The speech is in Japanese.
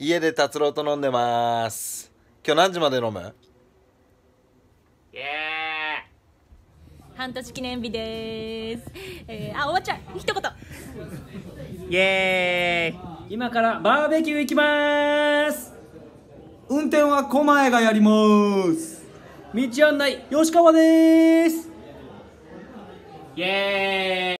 家で達郎と飲んでます今日何時まで飲む半年記念日です、えー、あおばちゃん一言イエーイ今からバーベキュー行きます運転は狛江がやります道案内吉川ですイエーイ